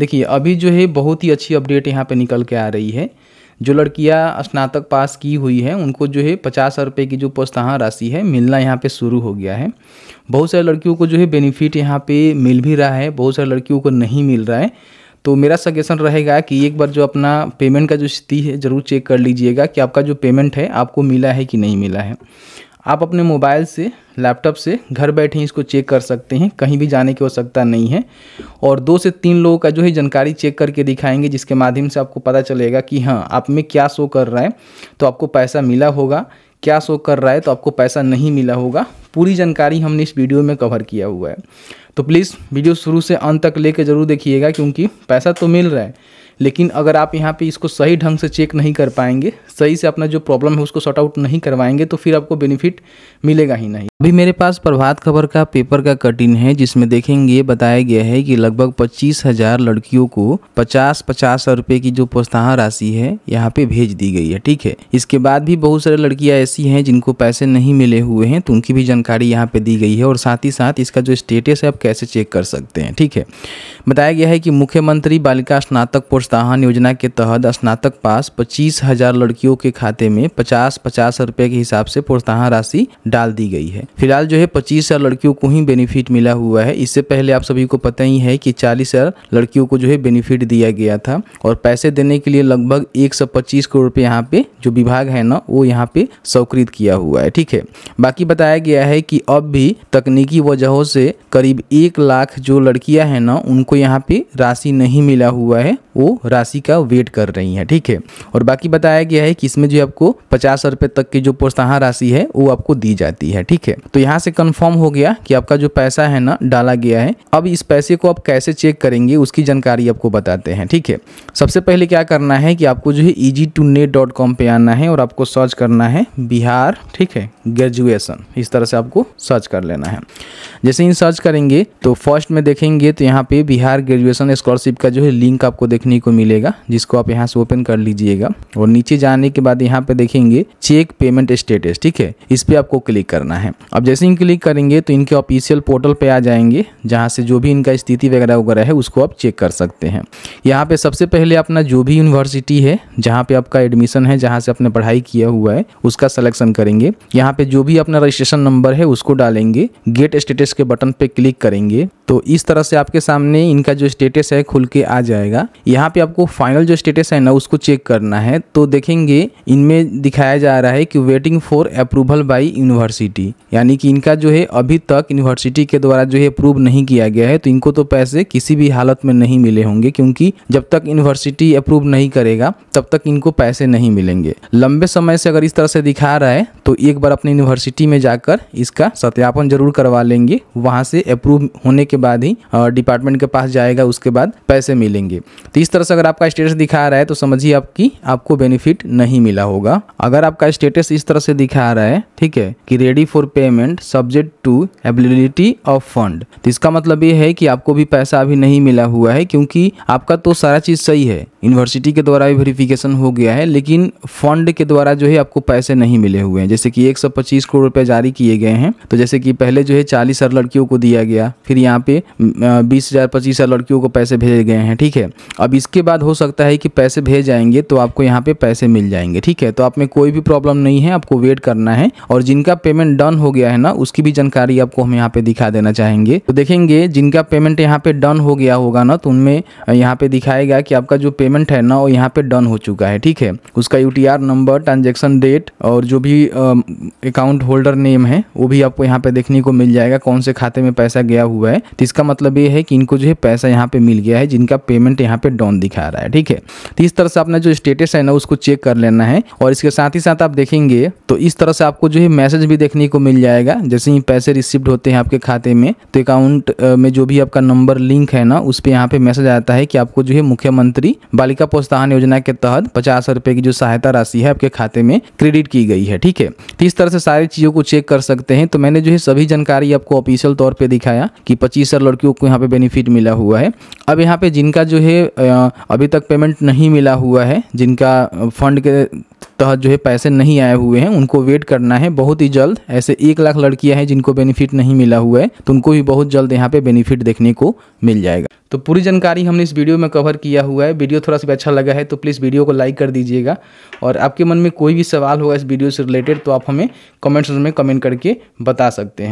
देखिए अभी जो है बहुत ही अच्छी अपडेट यहाँ पे निकल के आ रही है जो लड़कियाँ स्नातक पास की हुई हैं उनको जो है पचास रुपये की जो प्रोत्साहन राशि है मिलना यहाँ पे शुरू हो गया है बहुत सारी लड़कियों को जो है बेनिफिट यहाँ पे मिल भी रहा है बहुत सारी लड़कियों को नहीं मिल रहा है तो मेरा सजेशन रहेगा कि एक बार जो अपना पेमेंट का जो स्थिति है ज़रूर चेक कर लीजिएगा कि आपका जो पेमेंट है आपको मिला है कि नहीं मिला है आप अपने मोबाइल से लैपटॉप से घर बैठे ही इसको चेक कर सकते हैं कहीं भी जाने की आवश्यकता नहीं है और दो से तीन लोगों का जो है जानकारी चेक करके दिखाएंगे जिसके माध्यम से आपको पता चलेगा कि हाँ आप में क्या शो कर रहा है तो आपको पैसा मिला होगा क्या शो कर रहा है तो आपको पैसा नहीं मिला होगा पूरी जानकारी हमने इस वीडियो में कवर किया हुआ है तो प्लीज़ वीडियो शुरू से अंत तक ले जरूर देखिएगा क्योंकि पैसा तो मिल रहा है लेकिन अगर आप यहाँ पे इसको सही ढंग से चेक नहीं कर पाएंगे सही से अपना जो प्रॉब्लम है उसको सॉर्ट आउट नहीं करवाएंगे तो फिर आपको बेनिफिट मिलेगा ही नहीं अभी मेरे पास प्रभात खबर का पेपर का कटिन है जिसमें देखेंगे बताया गया है कि लगभग पच्चीस हजार लड़कियों को पचास पचास रुपए की जो प्रोत्साहन राशि है यहाँ पे भेज दी गई है ठीक है इसके बाद भी बहुत सारे लड़कियाँ ऐसी हैं जिनको पैसे नहीं मिले हुए हैं तो उनकी भी जानकारी यहाँ पे दी गई है और साथ ही साथ इसका जो स्टेटस है आप कैसे चेक कर सकते हैं ठीक है बताया गया है कि मुख्यमंत्री बालिका स्नातक पोर्स प्रोत्साहन योजना के तहत स्नातक पास पच्चीस हजार लड़कियों के खाते में पचास पचास रुपए के हिसाब से प्रोत्साहन राशि डाल दी गई है फिलहाल जो है पच्चीस हजार लड़कियों को ही बेनिफिट मिला हुआ है इससे पहले आप सभी को पता ही है कि चालीस हजार लड़कियों को जो है बेनिफिट दिया गया था और पैसे देने के लिए लगभग एक सौ पच्चीस करोड़ रुपये यहाँ पे जो विभाग है ना वो यहाँ पे स्वीकृत किया हुआ है ठीक है बाकी बताया गया है कि अब भी तकनीकी वजहों से करीब एक लाख जो लड़कियां हैं ना उनको यहाँ पे राशि नहीं मिला हुआ है वो राशि का वेट कर रही हैं ठीक है और बाकी बताया गया है कि इसमें जो आपको पचास रुपये तक की जो प्रोत्साहन राशि है वो आपको दी जाती है ठीक है तो यहाँ से कन्फर्म हो गया कि आपका जो पैसा है ना डाला गया है अब इस पैसे को आप कैसे चेक करेंगे उसकी जानकारी आपको बताते हैं ठीक है सबसे पहले क्या करना है कि आपको जो है ईजी टू डॉट कॉम आना है और आपको सर्च करना है बिहार ठीक है ग्रेजुएसन इस तरह से आपको सर्च कर लेना है जैसे इन सर्च करेंगे तो फर्स्ट में देखेंगे तो यहाँ पे बिहार ग्रेजुएसन स्कॉलरशिप का जो है लिंक आपको देखने को आपको मिलेगा जिसको आप यहाँ से ओपन कर लीजिएगा और नीचे जाने के बाद यहाँ पे देखेंगे चेक पेमेंट स्टेटस ठीक है इस पर आपको क्लिक करना है अब जैसे ही क्लिक करेंगे तो इनके ऑफिशियल पोर्टल पर आ जाएंगे जहाँ से जो भी इनका स्थिति वगैरह वगैरह है उसको आप चेक कर सकते हैं यहाँ पर सबसे पहले अपना जो भी यूनिवर्सिटी है जहाँ पर आपका एडमिशन है जहाँ से आपने पढ़ाई किया हुआ है उसका सलेक्शन करेंगे यहाँ पर जो भी अपना रजिस्ट्रेशन नंबर है उसको डालेंगे गेट स्टेटस के बटन पे क्लिक करेंगे तो इस तरह से आपके सामने इनका जो स्टेटस है खुल के आ जाएगा यहाँ पे पे आपको फाइनल जो स्टेटस है ना उसको चेक करना है तो देखेंगे इनमें दिखाया जा रहा है कि waiting for approval by university यानी कि इनका जो है अभी तक यूनिवर्सिटी के द्वारा जो है अप्रूव नहीं किया गया है तो इनको तो पैसे किसी भी हालत में नहीं मिले होंगे क्योंकि जब तक यूनिवर्सिटी अप्रूव नहीं करेगा तब तक इनको पैसे नहीं मिलेंगे लंबे समय से अगर इस तरह से दिखा रहा है तो एक बार अपने यूनिवर्सिटी में जाकर इसका सत्यापन जरूर करवा लेंगे वहाँ से अप्रूव होने के बाद ही डिपार्टमेंट के पास जाएगा उसके बाद पैसे मिलेंगे तो इस तरह तरह से अगर आपका स्टेटस दिखा रहा है तो समझिए आपकी आपको बेनिफिट नहीं मिला होगा अगर आपका स्टेटस इस तरह से दिखा रहा है ठीक है कि ready for payment subject to ability of fund इसका मतलब ये है कि आपको भी पैसा अभी नहीं मिला हुआ है क्योंकि आपका तो सारा चीज सही है यूनिवर्सिटी के द्वारा भी वेरिफिकेशन हो गया है लेकिन फंड के द्वारा जो है आपको पैसे नहीं मिले हुए हैं जैसे कि 125 करोड़ रुपए जारी किए गए हैं तो जैसे कि पहले जो है चालीस हजार लड़कियों को दिया गया फिर यहाँ पे बीस हज़ार पच्चीस हजार लड़कियों को पैसे भेजे गए हैं ठीक है अब इसके बाद हो सकता है कि पैसे भेज जाएंगे तो आपको यहाँ पे पैसे मिल जाएंगे ठीक है तो आप में कोई भी प्रॉब्लम नहीं है आपको वेट करना है और जिनका पेमेंट डन हो गया है ना उसकी भी जानकारी आपको हम यहाँ पे दिखा देना चाहेंगे तो देखेंगे जिनका पेमेंट यहाँ पे डन हो गया होगा ना तो उनमें यहाँ पे दिखाएगा कि आपका जो पेमेंट पेमेंट है ना वो यहाँ पे डन हो चुका है ठीक है उसका यू नंबर ट्रांजेक्शन डेट और जो भी अकाउंट होल्डर नेम है वो भी आपको यहाँ पे देखने को मिल जाएगा कौन से खाते में पैसा गया हुआ है तो इसका मतलब ये है कि इनको जो है पैसा यहाँ पे मिल गया है जिनका पेमेंट यहाँ पे डॉन दिखा रहा है ठीक है तो इस तरह से अपना जो स्टेटस है ना उसको चेक कर लेना है और इसके साथ ही साथ आप देखेंगे तो इस तरह से आपको जो है मैसेज भी देखने को मिल जाएगा जैसे ही पैसे रिसिप्ट होते हैं आपके खाते में तो अकाउंट में जो भी आपका नंबर लिंक है ना उस पर यहाँ पे मैसेज आता है कि आपको जो है मुख्यमंत्री बालिका प्रोत्साहन योजना के तहत पचास रुपये की जो सहायता राशि है आपके खाते में क्रेडिट की गई है ठीक है तो इस तरह से सारी चीज़ों को चेक कर सकते हैं तो मैंने जो है सभी जानकारी आपको ऑफिशियल तौर पर दिखाया कि पच्चीस लड़कियों को यहाँ पे बेनिफिट मिला हुआ है अब यहाँ पे जिनका जो है अभी तक पेमेंट नहीं मिला हुआ है जिनका फंड के तहत जो है पैसे नहीं आए हुए हैं उनको वेट करना है बहुत ही जल्द ऐसे एक लाख लड़कियां हैं जिनको बेनिफिट नहीं मिला हुआ है तो उनको भी बहुत जल्द यहाँ पे बेनिफिट देखने को मिल जाएगा तो पूरी जानकारी हमने इस वीडियो में कवर किया हुआ है वीडियो थोड़ा सा अच्छा लगा है तो प्लीज़ वीडियो को लाइक कर दीजिएगा और आपके मन में कोई भी सवाल होगा इस वीडियो से रिलेटेड तो आप हमें कॉमेंट्स में कमेंट करके बता सकते हैं